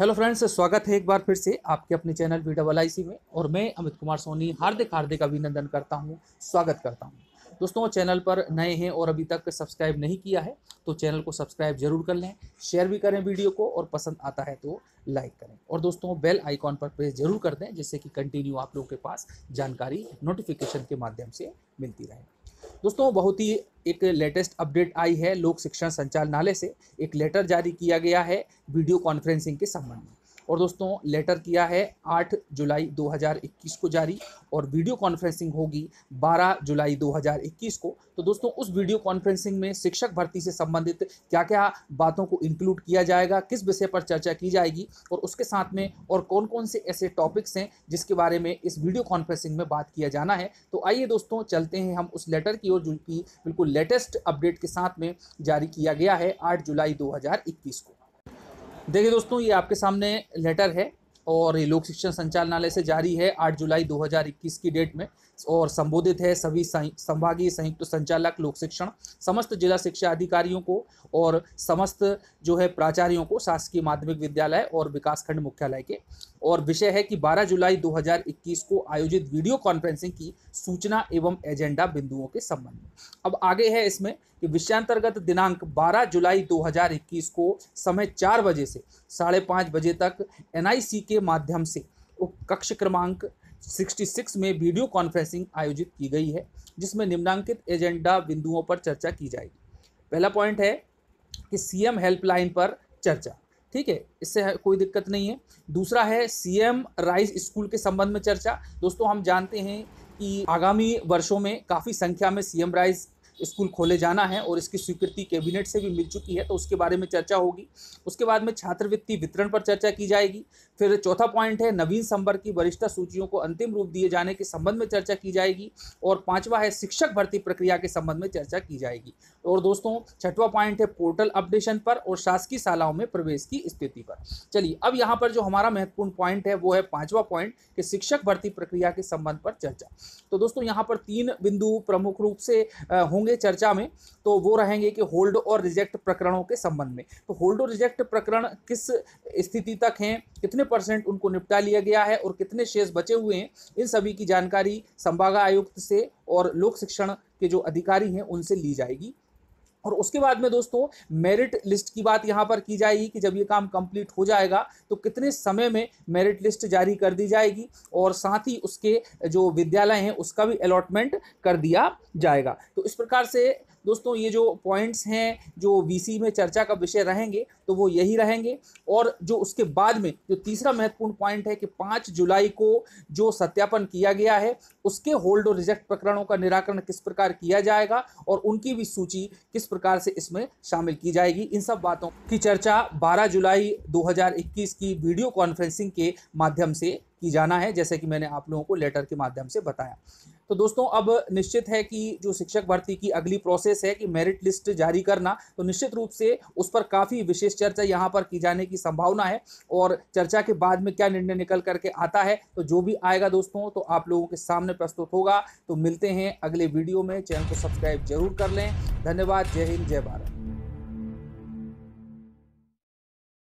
hello friends स्वागत है एक बार फिर से आपके अपने channel V double I C में और मैं अमित कुमार सोनी हार्दिक हार्दिक अभिनंदन करता हूं स्वागत करता हूं दोस्तों चैनल पर नए हैं और अभी तक सब्सक्राइब नहीं किया है तो चैनल को सब्सक्राइब जरूर कर लें शेयर भी करें वीडियो को और पसंद आता है तो लाइक करें और दोस्तों बेल आइकॉन पर प्रेस जरूर कर दें जिससे कि कंटिन्यू आप लोगों के पास जानकारी नोटिफिकेशन के माध्यम से मिलती रहे दोस्तों बहुत ही एक लेटेस्ट अपडेट आई है लोक शिक्षण संचालनालय से एक लेटर जारी किया गया है वीडियो कॉन्फ्रेंसिंग के संबंध में और दोस्तों लेटर किया है 8 जुलाई 2021 को जारी और वीडियो कॉन्फ्रेंसिंग होगी 12 जुलाई 2021 को तो दोस्तों उस वीडियो कॉन्फ्रेंसिंग में शिक्षक भर्ती से संबंधित क्या क्या बातों को इंक्लूड किया जाएगा किस विषय पर चर्चा की जाएगी और उसके साथ में और कौन कौन से ऐसे टॉपिक्स हैं जिसके बारे में इस वीडियो कॉन्फ्रेंसिंग में बात किया जाना है तो आइए दोस्तों चलते हैं हम उस लेटर की ओर जो कि बिल्कुल लेटेस्ट अपडेट के साथ में जारी किया गया है आठ जुलाई दो को देखिए दोस्तों ये आपके सामने लेटर है और ये लोक शिक्षण संचालनालय से जारी है 8 जुलाई 2021 की डेट में और संबोधित है सभी संभागीय संयुक्त तो संचालक लोक शिक्षण समस्त जिला शिक्षा अधिकारियों को और समस्त जो है प्राचार्यों को शासकीय माध्यमिक विद्यालय और विकासखंड मुख्यालय के और विषय है कि 12 जुलाई 2021 को आयोजित वीडियो कॉन्फ्रेंसिंग की सूचना एवं एजेंडा बिंदुओं के संबंध में अब आगे है इसमें कि विषयांतर्गत दिनांक 12 जुलाई 2021 को समय चार बजे से साढ़े पाँच बजे तक एन के माध्यम से कक्ष क्रमांक 66 में वीडियो कॉन्फ्रेंसिंग आयोजित की गई है जिसमें निम्नांकित एजेंडा बिंदुओं पर चर्चा की जाएगी पहला पॉइंट है कि सीएम हेल्पलाइन पर चर्चा ठीक है इससे कोई दिक्कत नहीं है दूसरा है सीएम राइज स्कूल के संबंध में चर्चा दोस्तों हम जानते हैं कि आगामी वर्षों में काफ़ी संख्या में सीएम राइज स्कूल खोले जाना है और इसकी स्वीकृति कैबिनेट से भी मिल चुकी है तो उसके बारे में चर्चा होगी उसके बाद में छात्रवृत्ति वितरण पर चर्चा की जाएगी फिर चौथा पॉइंट है नवीन संबर की वरिष्ठता सूचियों को अंतिम रूप दिए जाने के संबंध में चर्चा की जाएगी और पाँचवा है शिक्षक भर्ती प्रक्रिया के संबंध में चर्चा की जाएगी और दोस्तों छठवा पॉइंट है पोर्टल अपडेशन पर और शासकीय शालाओं में प्रवेश की स्थिति पर चलिए अब यहाँ पर जो हमारा महत्वपूर्ण पॉइंट है वो है पांचवा पॉइंट कि शिक्षक भर्ती प्रक्रिया के संबंध पर चर्चा तो दोस्तों यहाँ पर तीन बिंदु प्रमुख रूप से होंगे चर्चा में तो वो रहेंगे कि होल्ड और रिजेक्ट प्रकरणों के संबंध में तो होल्ड और रिजेक्ट प्रकरण किस स्थिति तक हैं कितने परसेंट उनको निपटा लिया गया है और कितने शेष बचे हुए हैं इन सभी की जानकारी संभागा आयुक्त से और लोक शिक्षण के जो अधिकारी हैं उनसे ली जाएगी और उसके बाद में दोस्तों मेरिट लिस्ट की बात यहाँ पर की जाएगी कि जब ये काम कंप्लीट हो जाएगा तो कितने समय में मेरिट लिस्ट जारी कर दी जाएगी और साथ ही उसके जो विद्यालय हैं उसका भी अलॉटमेंट कर दिया जाएगा तो इस प्रकार से दोस्तों ये जो पॉइंट्स हैं जो वीसी में चर्चा का विषय रहेंगे तो वो यही रहेंगे और जो उसके बाद में जो तीसरा महत्वपूर्ण पॉइंट है कि पाँच जुलाई को जो सत्यापन किया गया है उसके होल्ड और रिजेक्ट प्रकरणों का निराकरण किस प्रकार किया जाएगा और उनकी भी सूची किस प्रकार से इसमें शामिल की जाएगी इन सब बातों की चर्चा 12 जुलाई 2021 की वीडियो कॉन्फ्रेंसिंग के माध्यम से की जाना है जैसे कि मैंने आप लोगों को लेटर के माध्यम से बताया तो दोस्तों अब निश्चित है कि जो शिक्षक भर्ती की अगली प्रोसेस है कि मेरिट लिस्ट जारी करना तो निश्चित रूप से उस पर काफ़ी विशेष चर्चा यहाँ पर की जाने की संभावना है और चर्चा के बाद में क्या निर्णय निकल करके आता है तो जो भी आएगा दोस्तों तो आप लोगों के सामने प्रस्तुत होगा तो मिलते हैं अगले वीडियो में चैनल को सब्सक्राइब जरूर कर लें धन्यवाद जय हिंद जय भारत